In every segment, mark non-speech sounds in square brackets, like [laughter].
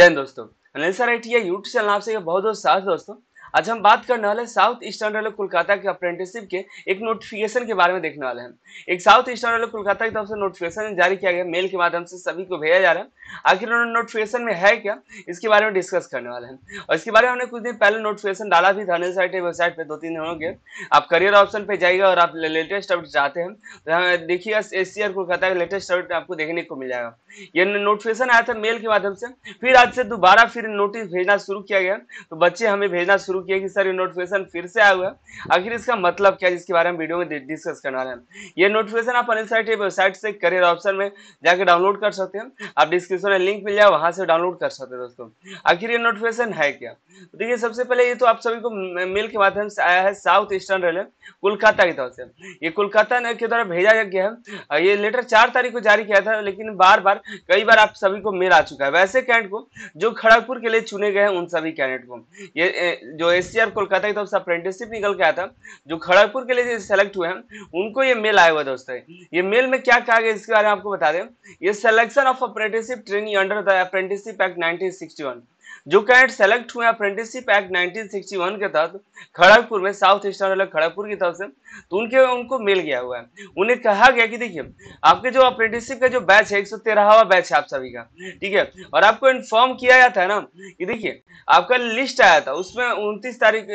done दोस्तों Anil sir I T YouTube channel आपसे बहुत बहुत साथ दोस्तों आज हम बात करने वाले साउथ ईस्टर्न रेलवे कोलकाता के अप्रेंटिसशिप के एक नोटिफिकेशन के बारे में देखने वाले हैं एक साउथ ईस्टर्न रेलवे कोलकाता की तरफ से नोटिफिकेशन जारी किया गया मेल के माध्यम से सभी को भेजा जा रहा है आखिर उन्होंने नोटिफिकेशन में है क्या इसके बारे में डिस्कस करने वाले हैं और इसके बारे में हमने कुछ दिन पहले नोटिफिकेशन डाला भी था साइट वेबसाइट पर दो तीन दिनों के आप करियर ऑप्शन पर जाइएगा और आप लेटेस्ट अपडेट चाहते हैं तो देखिए एस कोलकाता का लेटेस्ट अपडेट आपको देखने को मिल जाएगा ये नोटिफिकेशन आया था मेल के माध्यम से फिर आज से दोबारा फिर नोटिस भेजना शुरू किया गया तो बच्चे हमें भेजना शुरू किया कि सर ये नोटिफिकेशन फिर से आया हुआ है आखिर इसका मतलब क्या जिसके बारे में वीडियो में डिस्कस करने वाले हैं ये नोटिफिकेशन आप अनसाइट या वेबसाइट से करियर ऑप्शन में जाकर डाउनलोड कर सकते हैं आप डिस्क्रिप्शन में लिंक मिल जाए वहाँ से डाउनलोड कर सकते हैं दोस्तों आखिर ये नोटिफिकेशन है क्या तो देखिए सबसे पहले ये तो आप सभी को मेल के माध्यम से आया है साउथ ईस्टर्न रेलवे कोलकाता की तरफ से ये कोलकाता के द्वारा भेजा गया है ये लेटर चार तारीख को जारी किया था लेकिन बार बार कई बार आप सभी को मेल आ चुका है वैसे कैंट को जो खड़गपुर के लिए चुने गए हैं उन सभी कैंडिडेट को ये जो एस कोलकाता की तरफ से अप्रेंटिसशिप निकल के आया था जो खड़गपुर के लिए सेलेक्ट हुए हैं उनको ये मेल आया हुआ दोस्तों ये मेल में क्या कहा गया इसके बारे में आपको बता दें ये selection of apprenticeship training under the apprenticeship act nineteen जो कैडेट सेलेक्ट हुए अप्रेंटिसशिप एक्ट 1961 के तहत खड़गपुर में साउथ ईस्टर्न अलग खड़गपुर की तरफ से तो उनके उनको मिल गया हुआ है उन्हें कहा गया कि देखिए आपके जो अप्रेंटिसशिप का जो बैच है एक सौ तेरहवा बैच है आप सभी का ठीक है और आपको इन्फॉर्म किया जाता है ना कि देखिए आपका लिस्ट आया था उसमें उनतीस तारीख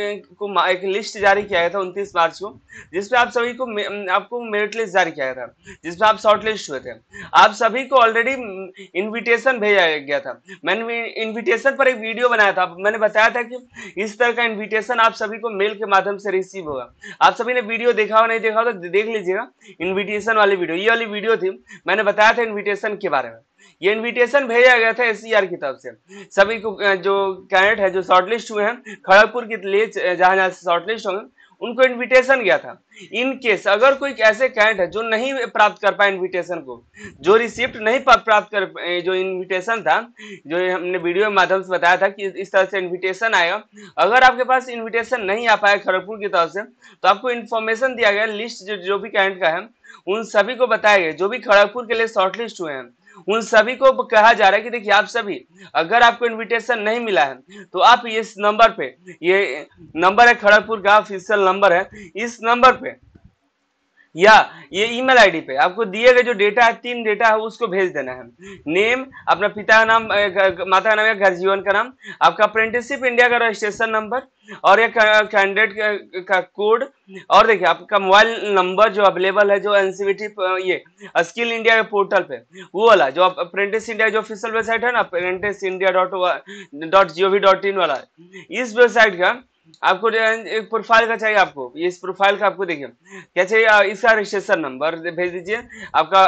को एक लिस्ट जारी किया गया था उनतीस मार्च को जिसमें आप सभी को आपको मेरिट लिस्ट जारी किया गया था जिसमें आप शॉर्ट लिस्ट हुए थे आप सभी को ऑलरेडी इन्विटेशन भेजा गया था मैंने इन्विटेशन पर एक वीडियो बनाया था मैंने बताया था कि इस तरह का इनविटेशन आप सभी को मेल के माध्यम से रिसीव होगा आप सभी ने वीडियो देखा हो नहीं देखा हो तो देख लीजिएगा इनविटेशन वाली वीडियो ये वाली वीडियो थी मैंने बताया था इन्विटेशन के बारे में ये इनविटेशन भेजा गया था एस e की तरफ से सभी को जो कैंडिडेट है जो शॉर्टलिस्ट हुए हैं खड़गपुर के लिए जहां जहां से शॉर्टलिस्ट होंगे उनको इनविटेशन गया था इन केस अगर कोई ऐसे कैंट है जो नहीं प्राप्त कर पाए इनविटेशन को जो रिसिप्ट नहीं प्राप्त कर जो इनविटेशन था जो हमने वीडियो के माध्यम से बताया था कि इस तरह से इनविटेशन आएगा अगर आपके पास इनविटेशन नहीं आ पाया खड़गपुर की तरफ से तो आपको इन्फॉर्मेशन दिया गया लिस्ट जो, जो भी कैंट का है उन सभी को बताया गया जो भी खड़गपुर के लिए शॉर्टलिस्ट हुए हैं उन सभी को कहा जा रहा है कि देखिए आप सभी अगर आपको इनविटेशन नहीं मिला है तो आप इस नंबर पे ये नंबर है खड़गपुर का ऑफिशियल नंबर है इस नंबर पे या ये ईमेल आईडी पे आपको दिए गए जो डेटा है तीन डेटा है उसको भेज देना है नेम अपना पिता का नाम माता का नाम या घर जीवन का नाम आपका अप्रेंटिसशिप इंडिया का रजिस्ट्रेशन नंबर और ये कैंडिडेट का कोड और देखिए आपका मोबाइल नंबर जो अवेलेबल है जो एनसीबीटी e ये स्किल इंडिया के पोर्टल पे वो वाला जो अप्रेंटिस इंडिया जो ऑफिशियल वेबसाइट है ना apprentice India dot dot G dot in वाला इस वेबसाइट का आपको एक प्रोफाइल का चाहिए आपको ये इस प्रोफाइल का आपको देखिए क्या चाहिए इसका रजिस्ट्रेशन नंबर भेज दीजिए आपका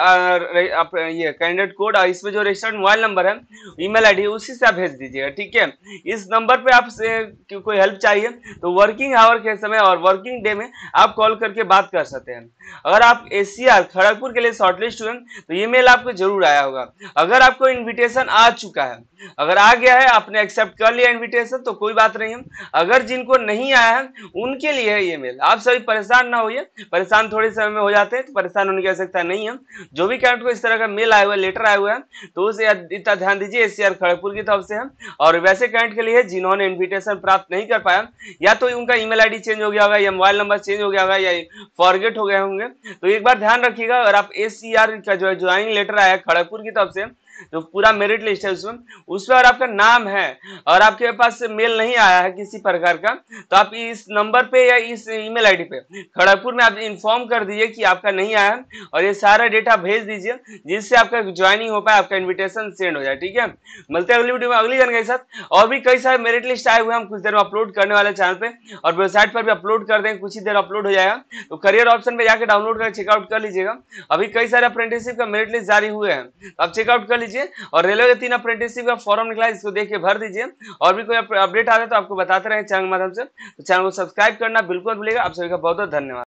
आप ये कैंडिडेट कोड और इसमें जो रजिस्टर्ड मोबाइल नंबर है ईमेल आईडी उसी से आप भेज दीजिएगा ठीक है इस नंबर पे आपसे कोई हेल्प चाहिए तो वर्किंग आवर के समय और वर्किंग डे में आप कॉल करके बात कर सकते हैं अगर आप एस खड़गपुर के लिए शॉर्टलिस्ट हुए तो ये मेल आपको जरूर आया होगा अगर आपको इन्विटेशन आ चुका है अगर आ गया है आपने एक्सेप्ट कर लिया इन्विटेशन तो कोई बात नहीं है अगर जिनको जिनको नहीं आया है उनके लिए है ये मेल आप सभी परेशान ना होइए परेशान थोड़े समय में हो जाते हैं तो परेशान होने की आवश्यकता नहीं है जो भी कैंडेट को इस तरह का मेल आया हुआ लेटर आया हुआ है तो उसे इतना ध्यान दीजिए एस खड़गपुर की तरफ से है और वैसे कैंडिडेट के लिए जिन्होंने इन्विटेशन प्राप्त नहीं कर पाया या तो उनका ई मेल चेंज हो गया होगा या मोबाइल नंबर चेंज हो गया होगा या फॉरगेट हो गए होंगे तो एक बार ध्यान रखिएगा अगर आप एस का जो है ज्वाइनिंग लेटर आया खड़गपुर की तरफ से जो [laughs] तो पूरा मेरिट लिस्ट है उसमें उसमें अगर आपका नाम है और आपके पास मेल नहीं आया है किसी प्रकार का तो आप इस नंबर पे या इस ईमेल आईडी पे खड़गपुर में आप इन्फॉर्म कर दीजिए कि आपका नहीं आया और ये सारा डेटा भेज दीजिए जिससे आपका ज्वाइनिंग हो पाए आपका इन्विटेशन सेंड हो जाए ठीक है मिलते हैं अगली वीडियो में अगली जानकारी के साथ और भी कई सारे मेरिट लिस्ट आए हुए हम कुछ देर में अपलोड करने वाले चैनल पर और वेबसाइट पर भी अपलोड कर देंगे कुछ ही देर अपलोड हो जाएगा तो करियर ऑप्शन पे जाकर डाउनलोड कर चेकआउट कर लीजिएगा अभी कई सारे अप्रेंटिसिप का मेरिट लिस्ट जारी हुए हैं तो आप चेकआउट कर लीजिए लीजिए और रेलवे के तीन अप्रेंटिसशिप का फॉर्म निकला है इसको देख के भर दीजिए और भी कोई अपडेट आ रहा है तो आपको बताते रहे चैनल माध्यम से तो चैनल को सब्सक्राइब करना बिल्कुल भूलेगा आप सभी का बहुत बहुत धन्यवाद